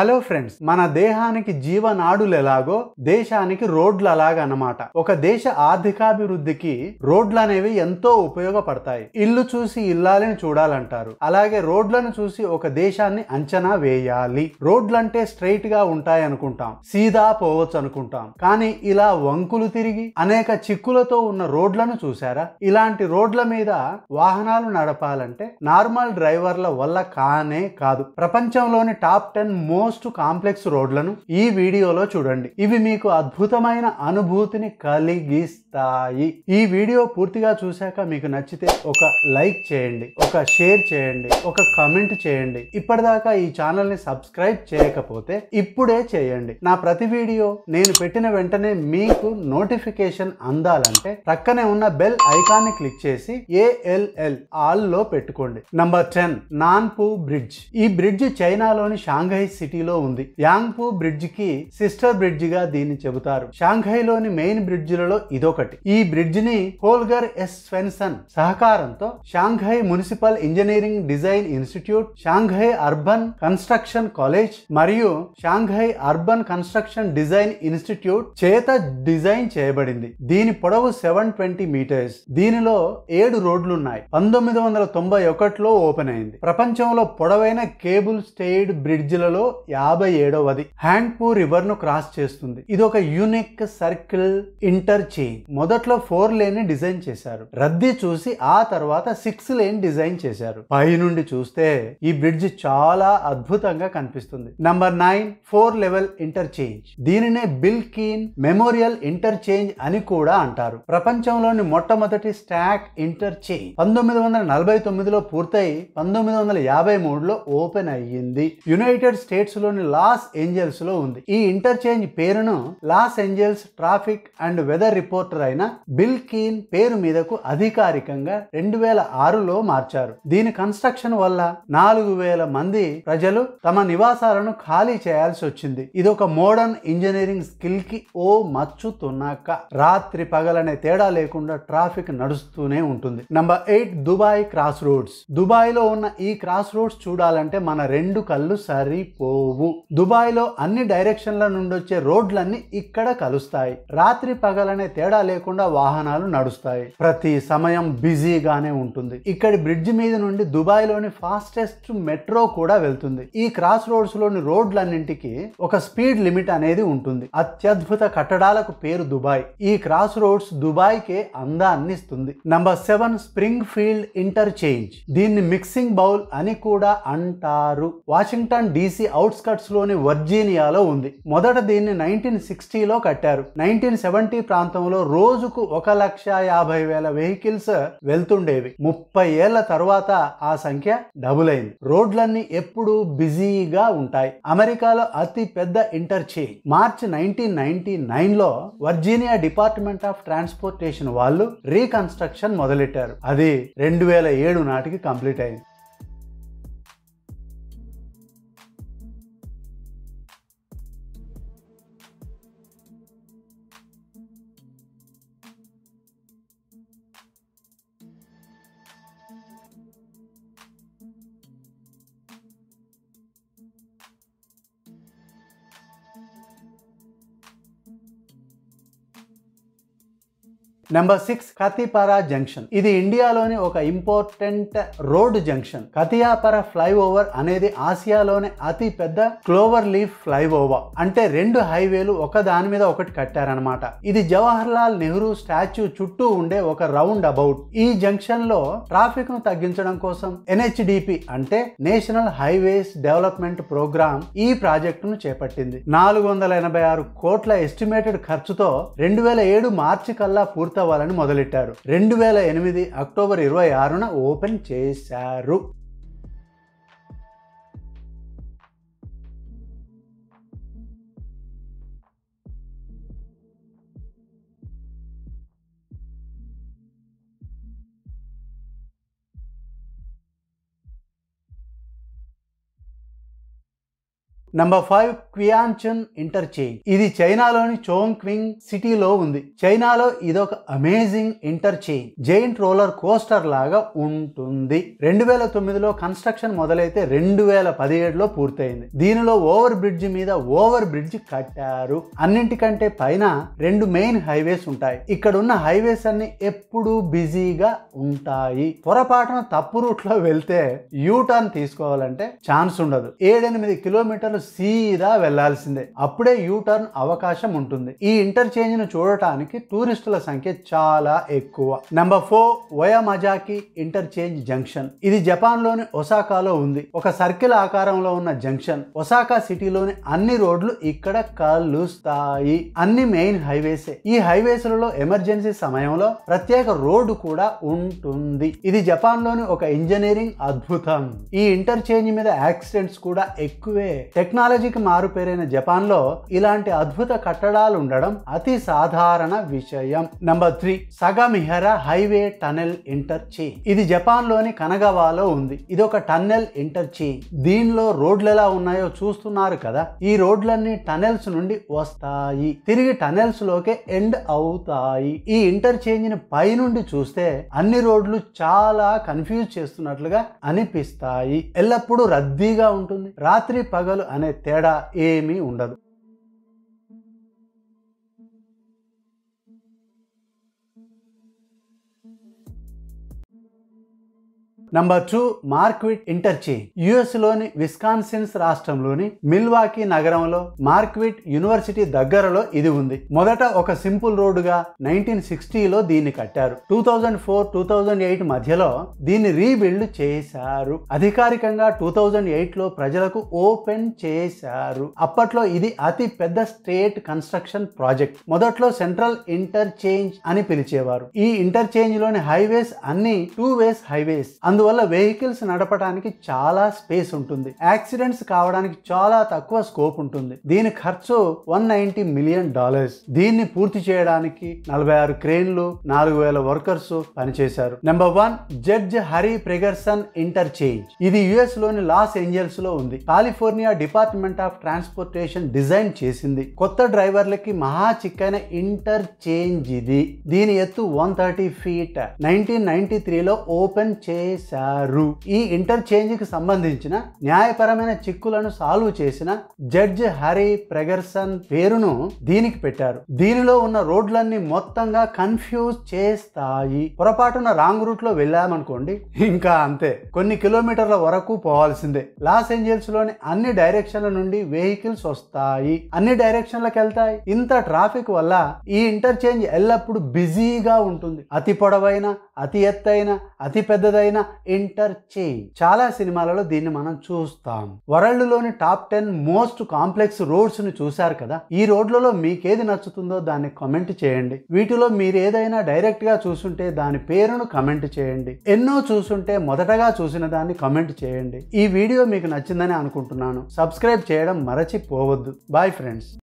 hello friends మన దేహానికి జీవనాడులు ఎలాగో దేశానికి రోడ్లు అలాగనమాట ఒక దేశ ఆర్థికాభివృద్ధికి రోడ్లు అనేవి ఎంతో ఉపయోగపడతాయి ఇల్లు చూసి ఇల్లాలని చూడాలంటారు అలాగే రోడ్లను చూసి ఒక దేశాన్ని అంచనా వేయాలి రోడ్లంటే స్ట్రైట్ గా ఉంటాయి అనుకుంటాం సీదా పోవచ్చు అనుకుంటాం కానీ ఇలా వంకులు తిరిగి అనేక చిక్కులతో ఉన్న రోడ్లను చూసారా ఇలాంటి రోడ్ల మీద వాహనాలు నడపాలంటే నార్మల్ డ్రైవర్ల వల్ల కానే కాదు ప్రపంచంలోని top ten most most complex రోడ్లను ఈ వీడియోలో చూడండి ఇవి మీకు అద్భుతమైన అనుభూతిని కలిగిస్తాయి ఈ వీడియో పూర్తిగా చూశాక మీకు నచ్చితే ఒక లైక్ చేయండి ఒక షేర్ చేయండి ఒక కమెంట్ చేయండి ఇప్పటిదాకా ఈ ఛానల్ని సబ్స్క్రైబ్ చేయకపోతే ఇప్పుడే చేయండి నా ప్రతి వీడియో నేను పెట్టిన వెంటనే మీకు నోటిఫికేషన్ అందాలంటే ప్రక్కనే ఉన్న బెల్ ని క్లిక్ చేసి ఏఎల్ఎల్ లో పెట్టుకోండి నంబర్ టెన్ నాన్పు బ్రిడ్జ్ ఈ బ్రిడ్జ్ చైనాలోని షాంఘై సిటీ సిటీలో ఉంది యాంగ్పు బ్రిడ్జ్ కి సిస్టర్ బ్రిడ్జ్ గా దీన్ని చెబుతారు షాంఘైలోని మెయిన్ బ్రిడ్జ్లలో ఇదొకటి ఈ బ్రిడ్జ్ ని హోల్గర్ ఎస్ స్వెన్సన్ సహకారంతో Shanghai municipal engineering design institute Shanghai urban construction college మరియు Shanghai urban construction design institute చేత డిజైన్ చేయబడింది దీని పొడవు సెవెన్ ట్వంటీ మీటర్స్ దీనిలో ఏడు రోడ్లున్నాయి పంతొమ్మిది వందల తొంభై ఒకటిలో ఓపెన్ అయింది ప్రపంచంలో పొడవైన కేబుల్ స్టేడ్ బ్రిడ్జ్లలో యాభై ఏడవది హ్యాంగ్పూర్ రివర్ ను క్రాస్ చేస్తుంది ఇది ఒక యూనిక్ సర్కిల్ ఇంటర్ ఇంటర్చేంజ్ మొదట్లో ఫోర్ లేన్ డిజైన్ చేశారు రద్దీ చూసి ఆ తర్వాత సిక్స్ లేన్ డిజైన్ చేశారు పై నుండి చూస్తే ఈ బ్రిడ్జ్ చాలా అద్భుతంగా కనిపిస్తుంది number nine four level change దీనినే బిల్ కీన్ మెమోరియల్ చేంజ్ అని కూడా అంటారు ప్రపంచంలోని మొట్టమొదటి స్టాక్ చేంజ్ పంతొమ్మిది వందల నలభై తొమ్మిదిలో పూర్తయి పంతొమ్మిది వందల యాభై మూడులో ఓపెన్ అయ్యింది యునైటెడ్ స్టేట్స్ లోని లాస్ ఏంజల్స్ లో ఉంది ఈ ఇంటర్చేంజ్ పేరును Los Angeles traffic and weather reporter అయిన బిల్ కీన్ పేరు మీదకు అధికారికంగా రెండు వేల ఆరులో మార్చారు దీని కన్స్ట్రక్షన్ వల్ల నాలుగు వేల మంది ప్రజలు తమ నివాసాలను ఖాళీ చేయాల్సి వచ్చింది ఇది ఒక మోడర్న్ ఇంజనీరింగ్ స్కిల్ కి ఓ మచ్చు తున్నాక రాత్రి పగలనే తేడా లేకుండా ట్రాఫిక్ నడుస్తూనే ఉంటుంది number eight Dubai cross roads Dubai లో ఉన్న ఈ క్రాస్ రోడ్స్ చూడాలంటే మన రెండు కళ్ళు సరిపో పోవు దుబాయ్లో అన్ని డైరెక్షన్ల నుండి వచ్చే రోడ్లన్నీ ఇక్కడ కలుస్తాయి రాత్రి పగలనే తేడా లేకుండా వాహనాలు నడుస్తాయి ప్రతి సమయం బిజీగానే ఉంటుంది ఇక్కడి బ్రిడ్జ్ మీద నుండి దుబాయ్లోని ఫాస్టెస్ట్ మెట్రో కూడా వెళ్తుంది ఈ క్రాస్ రోడ్స్ లోని రోడ్లన్నింటికి ఒక స్పీడ్ లిమిట్ అనేది ఉంటుంది అత్యద్భుత కట్టడాలకు పేరు దుబాయ్ ఈ క్రాస్ రోడ్స్ కే అందాన్ని ఇస్తుంది number seven Springfield interchange దీన్ని మిక్సింగ్ బౌల్ అని కూడా అంటారు వాషింగ్టన్ డీసీ అవుట్ అవుట్స్కట్స్లోని వర్జీనియాలో ఉంది మొదట దీన్ని నైన్టీన్ సిక్స్టీలో కట్టారు నైన్టీన్ సెవెంటీ ప్రాంతంలో రోజుకు ఒక లక్ష యాభై వేల వెహికల్స్ వెళ్తుండేవి ముప్పై ఏళ్ల తర్వాత ఆ సంఖ్య డబుల్ అయింది రోడ్లన్నీ ఎప్పుడూ బిజీగా ఉంటాయి అమెరికాలో అతి పెద్ద ఇంటర్చేంజ్ మార్చ్ నైన్టీన్ నైన్టీ నైన్లో వర్జీనియా డిపార్ట్మెంట్ ఆఫ్ ట్రాన్స్పోర్టేషన్ వాళ్ళు రీకన్స్ట్రక్షన్ మొదలెట్టారు అది రెండు వేల ఏడు నాటికి కంప్లీట్ అయింది నెంబర్ సిక్స్ కతిపారా జంక్షన్ ఇది ఇండియాలోని ఒక important road junction Kathipara flyover అనేది ఆసియాలోనే అతి పెద్ద క్లోవర్ లీఫ్ ఫ్లైఓవర్ అంటే రెండు హైవేలు ఒక దాని మీద ఒకటి కట్టారనమాట ఇది జవహర్లాల్ నెహ్రూ స్టాచ్యూ చుట్టూ ఉండే ఒక రౌండ్ అబౌట్ ఈ జంక్షన్ లో ట్రాఫిక్ ను తగ్గించడం కోసం ఎన్హెచ్డిపి అంటే నేషనల్ హైవేస్ డెవలప్మెంట్ ప్రోగ్రామ్ ఈ ప్రాజెక్టును చేపట్టింది నాలుగు వందల ఎనభై ఆరు కోట్ల ఎస్టిమేటెడ్ ఖర్చుతో రెండు వేల ఏడు మార్చి కల్లా పూర్తి పూర్తవ్వాలని మొదలెట్టారు రెండు వేల ఎనిమిది అక్టోబర్ ఇరవై ఆరున ఓపెన్ చేశారు నంబర్ ఫైవ్ క్వియాన్చన్ ఇంటర్చేంజ్ ఇది చైనాలోని చోంగ్క్వింగ్ సిటీలో ఉంది చైనాలో ఇదొక amazing interchange giant roller coaster లాగా ఉంటుంది రెండు వేల తొమ్మిదిలో కన్స్ట్రక్షన్ మొదలైతే రెండు వేల పదిహేడులో పూర్తయింది దీనిలో ఓవర్ బ్రిడ్జ్ మీద ఓవర్ బ్రిడ్జ్ కట్టారు అన్నింటికంటే పైన రెండు మెయిన్ హైవేస్ ఉంటాయి ఇక్కడ ఉన్న హైవేస్ అన్ని ఎప్పుడూ బిజీగా ఉంటాయి పొరపాటున తప్పు రూట్లో వెళ్తే యూ టర్న్ తీసుకోవాలంటే ఛాన్స్ ఉండదు ఏడెనిమిది కిలోమీటర్లు సీదా వెళ్లాల్సిందే అప్పుడే యూ టర్న్ అవకాశం ఉంటుంది ఈ ఇంటర్చేంజ్ ను చూడటానికి టూరిస్టుల సంఖ్య చాలా ఎక్కువ number four Oyamazaki interchange junction ఇది జపాన్ లోని ఒసాకాలో ఉంది ఒక సర్కిల్ ఆకారంలో ఉన్న జంక్షన్ ఒసాకా సిటీలోని అన్ని రోడ్లు ఇక్కడ కలుస్తాయి అన్ని మెయిన్ హైవేసే ఈ హైవేస్ లలో ఎమర్జెన్సీ సమయంలో ప్రత్యేక రోడ్డు కూడా ఉంటుంది ఇది జపాన్ లోని ఒక ఇంజనీరింగ్ అద్భుతం ఈ ఇంటర్చేంజ్ మీద యాక్సిడెంట్స్ కూడా ఎక్కువే టెక్ టెక్నాలజీకి మారుపేరైన జపాన్లో ఇలాంటి అద్భుత కట్టడాలు ఉండడం అతి సాధారణ విషయం number three Sagamihara highway tunnel interchange ఇది జపాన్ లోని కనగవాలో ఉంది ఇది ఒక టన్నెల్ ఇంటర్చీ దీనిలో రోడ్లు ఎలా ఉన్నాయో చూస్తున్నారు కదా ఈ రోడ్లన్నీ టనెల్స్ నుండి వస్తాయి తిరిగి టనెల్స్ లోకే ఎండ్ అవుతాయి ఈ ఇంటర్చేంజ్ ని పైనుండి చూస్తే అన్ని రోడ్లు చాలా కన్ఫ్యూజ్ చేస్తున్నట్లుగా అనిపిస్తాయి ఎల్లప్పుడూ రద్దీగా ఉంటుంది రాత్రి పగలు అనే తేడా ఏమీ ఉండదు number two Marquette interchange US లోని విస్కాన్సిన్స్ రాష్ట్రంలోని మిల్వాకి నగరంలో మార్క్విట్ యూనివర్సిటీ దగ్గరలో ఇది ఉంది మొదట ఒక సింపుల్ రోడ్డుగా నైన్టీన్ సిక్స్టీలో దీన్ని కట్టారు two thousand four two thousand eight మధ్యలో దీన్ని రీబిల్డ్ చేశారు అధికారికంగా టూ థౌజండ్ ఎయిట్ లో ప్రజలకు ఓపెన్ చేశారు అప్పట్లో ఇది అతి పెద్ద స్టేట్ కన్స్ట్రక్షన్ ప్రాజెక్ట్ మొదట్లో సెంట్రల్ ఇంటర్చేంజ్ అని పిలిచేవారు ఈ ఇంటర్చేంజ్ లోని హైవేస్ అన్ని టూ వేస్ హైవేస్ అందువల్ల వెహికల్స్ నడపడానికి చాలా స్పేస్ ఉంటుంది యాక్సిడెంట్స్ కావడానికి చాలా తక్కువ స్కోప్ ఉంటుంది దీని ఖర్చు వన్ నైన్టీ మిలియన్ డాలర్స్ దీన్ని పూర్తి చేయడానికి నలభై ఆరు క్రేన్లు నాలుగు వేల వర్కర్స్ పనిచేశారు number one judge Harry Pregerson interchange ఇది యుఎస్ లోని లాస్ ఏంజల్స్ లో ఉంది California Department of Transportation design చేసింది కొత్త డ్రైవర్లకి మహా చిక్కైన ఇంటర్చేంజ్ ఇది దీని ఎత్తు one thirty feet nineteen ninety త్రీలో ఓపెన్ చేసి చేశారు ఈ కి సంబంధించిన న్యాయపరమైన చిక్కులను సాల్వ్ చేసిన జడ్జ్ హరి ప్రెగర్సన్ పేరును దీనికి పెట్టారు దీనిలో ఉన్న రోడ్లన్నీ మొత్తంగా కన్ఫ్యూజ్ చేస్తాయి పొరపాటున రాంగ్ రూట్ లో వెళ్ళామనుకోండి ఇంకా అంతే కొన్ని కిలోమీటర్ల వరకు పోవాల్సిందే లాస్ ఏంజల్స్ లోని అన్ని డైరెక్షన్ల నుండి వెహికల్స్ వస్తాయి అన్ని డైరెక్షన్లకు వెళ్తాయి ఇంత ట్రాఫిక్ వల్ల ఈ ఇంటర్చేంజ్ ఎల్లప్పుడూ బిజీగా ఉంటుంది అతి పొడవైన అతి ఎత్తైన అతి పెద్దదైన చేయి చాలా సినిమాలలో దీన్ని మనం చూస్తాం వరల్డ్ లోని top ten most complex roads ని చూశారు కదా ఈ రోడ్లలో మీకేది నచ్చుతుందో దాన్ని కమెంట్ చేయండి వీటిలో మీరు ఏదైనా డైరెక్ట్ గా చూసుంటే దాని పేరును కమెంట్ చేయండి ఎన్నో చూసుంటే మొదటగా చూసిన దాన్ని కమెంట్ చేయండి ఈ వీడియో మీకు నచ్చిందని అనుకుంటున్నాను సబ్స్క్రైబ్ చేయడం మరచిపోవద్దు బాయ్ ఫ్రెండ్స్